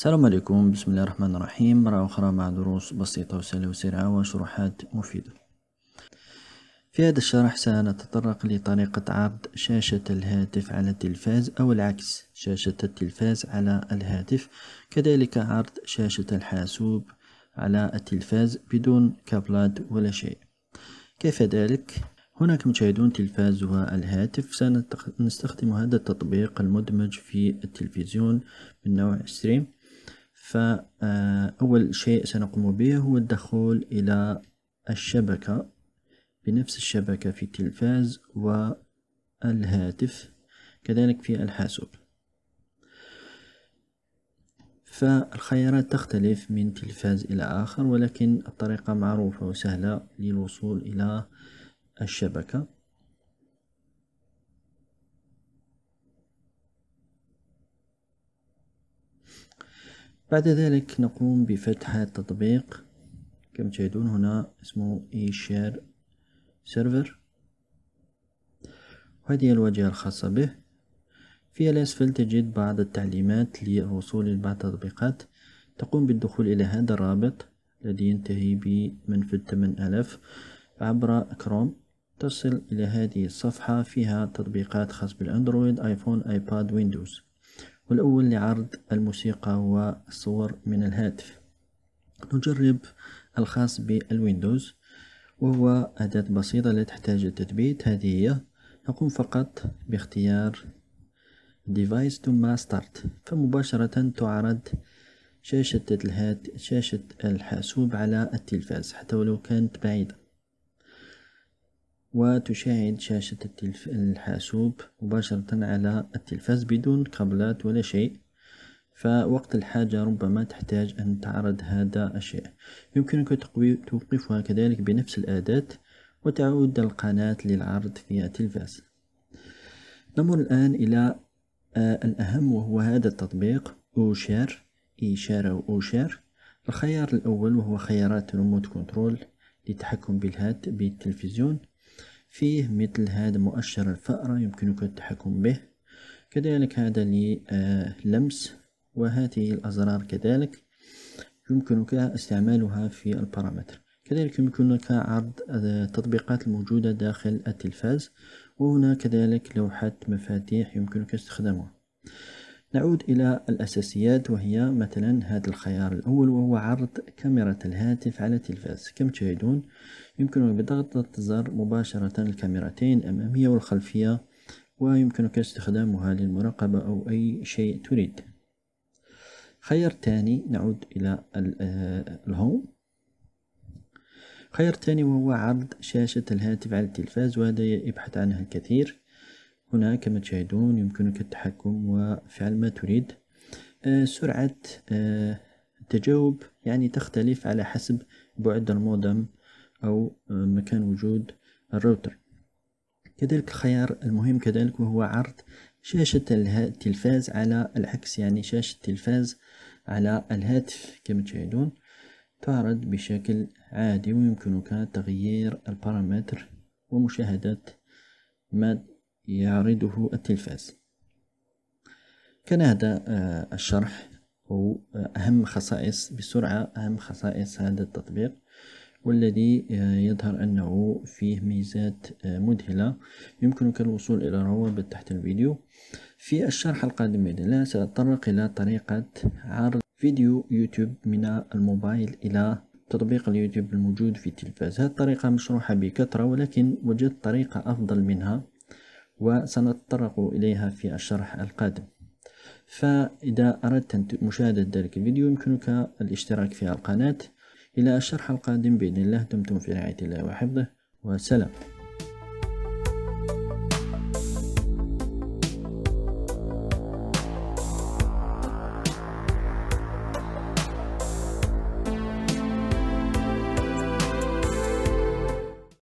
السلام عليكم بسم الله الرحمن الرحيم مرة أخرى مع دروس بسيطة وسهلة وسريعة وشروحات مفيدة في هذا الشرح سنتطرق لطريقة عرض شاشة الهاتف على التلفاز أو العكس شاشة التلفاز على الهاتف كذلك عرض شاشة الحاسوب على التلفاز بدون كابلات ولا شيء كيف ذلك؟ هناك مشاهدون تلفاز والهاتف سنستخدم هذا التطبيق المدمج في التلفزيون من نوع ستريم فأول شيء سنقوم به هو الدخول إلى الشبكة بنفس الشبكة في التلفاز والهاتف كذلك في الحاسوب فالخيارات تختلف من تلفاز إلى آخر ولكن الطريقة معروفة وسهلة للوصول إلى الشبكة بعد ذلك نقوم بفتح التطبيق كما تشاهدون هنا اسمه اي شير سيرفر وهذه الواجهة الخاصة به في الأسفل تجد بعض التعليمات للوصول لبعض التطبيقات تقوم بالدخول إلى هذا الرابط الذي ينتهي بمنفذ 8000 عبر كروم تصل إلى هذه الصفحة فيها تطبيقات خاصة بالأندرويد آيفون آيباد ويندوز والأول لعرض الموسيقى والصور من الهاتف نجرب الخاص بالويندوز وهو أداة بسيطة لا تحتاج التثبيت هذه هي نقوم فقط باختيار Device ثم Start فمباشرة تعرض شاشة الهات شاشة الحاسوب على التلفاز حتى ولو كانت بعيدة وتشاهد شاشة التلف... الحاسوب مباشرة على التلفاز بدون كابلات ولا شيء فوقت الحاجة ربما تحتاج أن تعرض هذا الشيء يمكنك تقوي... توقفها كذلك بنفس الأداة وتعود القناة للعرض في التلفاز نمر الآن إلى آه، الأهم وهو هذا التطبيق أوشير إيشار أو أوشير الخيار الأول وهو خيارات ريموت كنترول للتحكم بالهات بالتلفزيون فيه مثل هذا مؤشر الفأرة يمكنك التحكم به كذلك هذا للمس وهذه الأزرار كذلك يمكنك استعمالها في البارامتر كذلك يمكنك عرض التطبيقات الموجودة داخل التلفاز وهنا كذلك لوحة مفاتيح يمكنك استخدامها نعود إلى الأساسيات وهي مثلا هذا الخيار الأول وهو عرض كاميرا الهاتف على التلفاز كما تشاهدون يمكنك بضغط الزر مباشرة الكاميرتين الأمامية والخلفية ويمكنك استخدامها للمراقبة أو أي شيء تريد خيار ثاني نعود إلى آه، الهوم خيار ثاني وهو عرض شاشة الهاتف على التلفاز وهذا يبحث عنه الكثير هنا كما تشاهدون يمكنك التحكم وفعل ما تريد آه، سرعة آه، التجاوب يعني تختلف على حسب بعد المودم أو آه، مكان وجود الراوتر كذلك الخيار المهم كذلك وهو عرض شاشة التلفاز على العكس يعني شاشة التلفاز على الهاتف كما تشاهدون تعرض بشكل عادي ويمكنك تغيير البارامتر ومشاهدة ما يعرضه التلفاز كان هذا آه، الشرح هو آه، أهم خصائص بسرعة أهم خصائص هذا التطبيق والذي آه، يظهر أنه فيه ميزات مذهلة يمكنك الوصول إلى روابط تحت الفيديو في الشرح القادم بإذن الله سأتطرق إلى طريقة عرض فيديو يوتيوب من الموبايل إلى تطبيق اليوتيوب الموجود في التلفاز هذه الطريقة مشروحة بكثرة ولكن وجدت طريقة أفضل منها وسنتطرق إليها في الشرح القادم فإذا أردت مشاهدة ذلك الفيديو يمكنك الاشتراك في القناة إلى الشرح القادم بإذن الله دمتم في رعاية الله وحفظه وسلام